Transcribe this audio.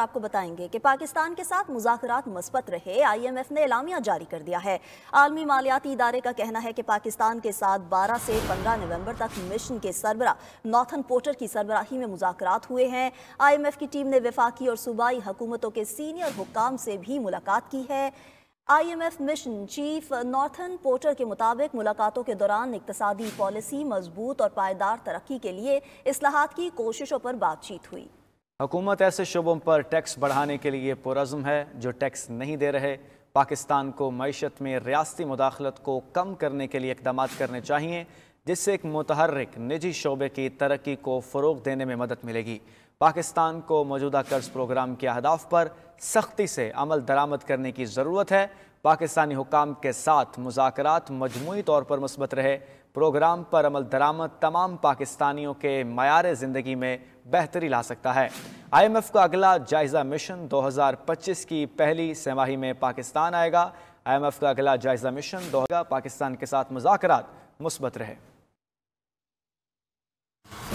आपको बताएंगे कि पाकिस्तान के साथ मुजात मस्बत रहे आईएमएफ ने एलामिया जारी कर दिया है आलमी मालियाती इदारे का कहना है कि पाकिस्तान के साथ 12 से 15 नवंबर तक मिशन के सरबरा नॉर्थन पोर्टर की सरबराही में मुजात हुए हैं आईएमएफ की टीम ने विफाकी और सूबाई हुकूमतों के सीनियर हुकाम से भी मुलाकात की है IMF mission chief Nathan Porter के मुताबिक मुलाकातों के दौरान इकतदी पॉलिसी मजबूत और पायदार तरक्की के लिए असलाहत की कोशिशों पर बातचीत हुई हुकूमत ऐसे शोबों पर टैक्स बढ़ाने के लिए पुरज़म है जो टैक्स नहीं दे रहे पाकिस्तान को मीशत में रियाती मुदाखलत को कम करने के लिए इकदाम करने चाहिए जिससे एक मतहरक निजी शोबे की तरक्की को फ़रोग देने में मदद मिलेगी पाकिस्तान को मौजूदा कर्ज प्रोग्राम के अहदाफ पर सख्ती से अमल दरामद करने की ज़रूरत है पाकिस्तानी हुकाम के साथ मुजाकर मजमू तौर पर मस्बत रहे प्रोग्राम पर अमल दरामद तमाम पाकिस्तानियों के मैार ज़िंदगी में बेहतरी ला सकता है आई एम एफ़ का अगला जायज़ा मिशन दो हज़ार पच्चीस की पहली सेमाही में पाकिस्तान आएगा आई एम एफ़ का अगला जायज़ा मिशन दो पाकिस्तान के साथ मुजाकर मुस्बत रहे